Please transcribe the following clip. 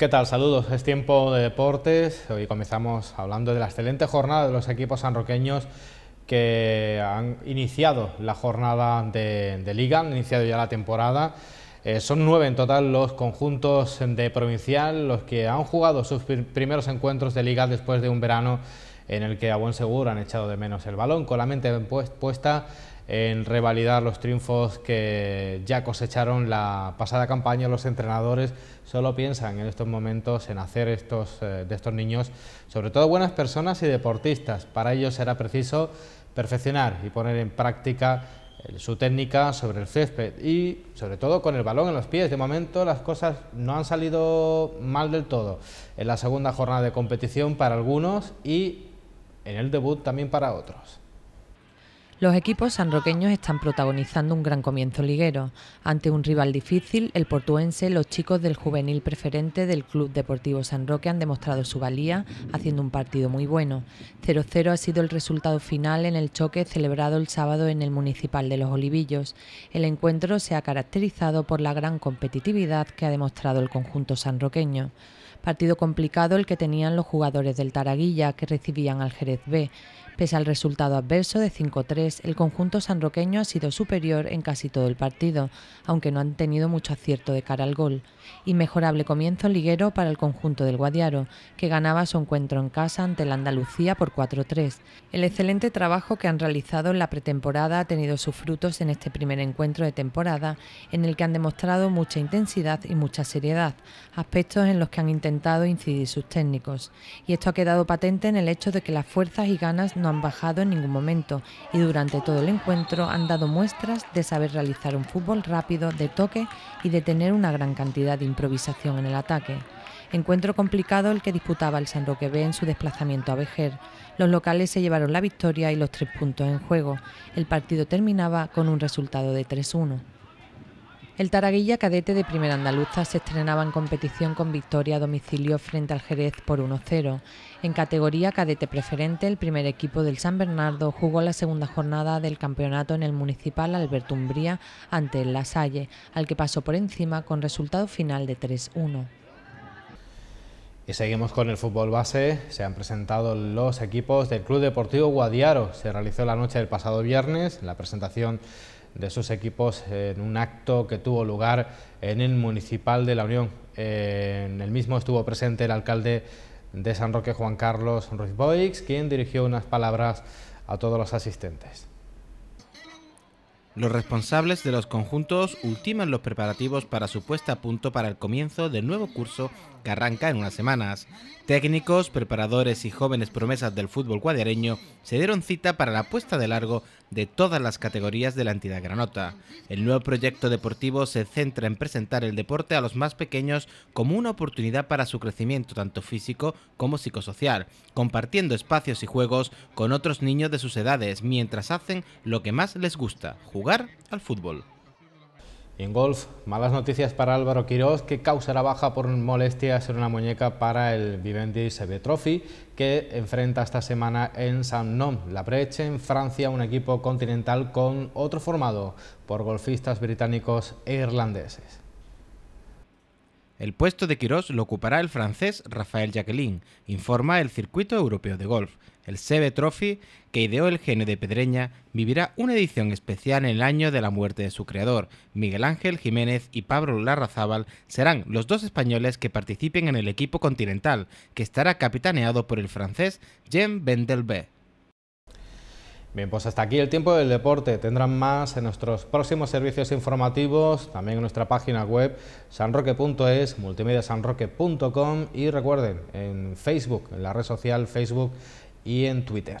¿Qué tal? Saludos. Es tiempo de deportes. Hoy comenzamos hablando de la excelente jornada de los equipos sanroqueños que han iniciado la jornada de, liga, han iniciado ya la temporada. Eh, son nueve en total los conjuntos de provincial, los que han jugado sus primeros encuentros de liga después de un verano en el que a buen seguro han echado de menos el balón, con la mente pues-, puesta en revalidar los triunfos que ya cosecharon la pasada campaña. Los entrenadores solo piensan en estos momentos en hacer estos, eh, de estos niños, sobre todo buenas personas y deportistas. Para ellos será preciso perfeccionar y poner en práctica eh, su técnica sobre el césped y sobre todo con el balón en los pies. De momento las cosas no han salido mal del todo en la segunda jornada de competición para algunos y en el debut también para otros. Los equipos sanroqueños están protagonizando un gran comienzo liguero. Ante un rival difícil, el portuense, los chicos del juvenil preferente del Club Deportivo San Roque han demostrado su valía haciendo un partido muy bueno. 0-0 ha sido el resultado final en el choque celebrado el sábado en el Municipal de Los Olivillos. El encuentro se ha caracterizado por la gran competitividad que ha demostrado el conjunto sanroqueño. Partido complicado el que tenían los jugadores del Taraguilla que recibían al Jerez B. Pese al resultado adverso de 5-3, el conjunto sanroqueño ha sido superior en casi todo el partido, aunque no han tenido mucho acierto de cara al gol. Inmejorable comienzo liguero para el conjunto del Guadiaro, que ganaba su encuentro en casa ante la Andalucía por 4-3. El excelente trabajo que han realizado en la pretemporada ha tenido sus frutos en este primer encuentro de temporada, en el que han demostrado mucha intensidad y mucha seriedad, aspectos en los que han incidir sus técnicos, y esto ha quedado patente en el hecho de que las fuerzas y ganas no han bajado en ningún momento y durante todo el encuentro han dado muestras de saber realizar un fútbol rápido, de toque y de tener una gran cantidad de improvisación en el ataque. Encuentro complicado el que disputaba el San Roque B en su desplazamiento a Vejer. Los locales se llevaron la victoria y los tres puntos en juego. El partido terminaba con un resultado de 3-1. El Taraguilla cadete de Primera Andaluza se estrenaba en competición con victoria a domicilio frente al Jerez por 1-0. En categoría cadete preferente, el primer equipo del San Bernardo jugó la segunda jornada del campeonato en el municipal Alberto Umbría ante el salle al que pasó por encima con resultado final de 3-1. Y seguimos con el fútbol base. Se han presentado los equipos del Club Deportivo Guadiaro. Se realizó la noche del pasado viernes la presentación de sus equipos en un acto que tuvo lugar en el Municipal de La Unión. En el mismo estuvo presente el alcalde de San Roque, Juan Carlos Ruiz Boix, quien dirigió unas palabras a todos los asistentes. Los responsables de los conjuntos ultiman los preparativos para su puesta a punto para el comienzo del nuevo curso que arranca en unas semanas. Técnicos, preparadores y jóvenes promesas del fútbol guadiareño se dieron cita para la puesta de largo de todas las categorías de la entidad granota. El nuevo proyecto deportivo se centra en presentar el deporte a los más pequeños como una oportunidad para su crecimiento tanto físico como psicosocial, compartiendo espacios y juegos con otros niños de sus edades mientras hacen lo que más les gusta, jugar al fútbol en golf, malas noticias para Álvaro Quiroz que causará baja por molestias en una muñeca para el Vivendi CB Trophy, que enfrenta esta semana en Saint-Nom, la Breche, en Francia, un equipo continental con otro formado por golfistas británicos e irlandeses. El puesto de Quirós lo ocupará el francés Rafael Jacqueline, informa el Circuito Europeo de Golf. El Seve Trophy, que ideó el genio de Pedreña, vivirá una edición especial en el año de la muerte de su creador. Miguel Ángel Jiménez y Pablo Larrazábal serán los dos españoles que participen en el equipo continental, que estará capitaneado por el francés Jean Vendelbe. Bien, pues hasta aquí el tiempo del deporte. Tendrán más en nuestros próximos servicios informativos, también en nuestra página web sanroque.es, multimediasanroque.com y recuerden, en Facebook, en la red social Facebook y en Twitter.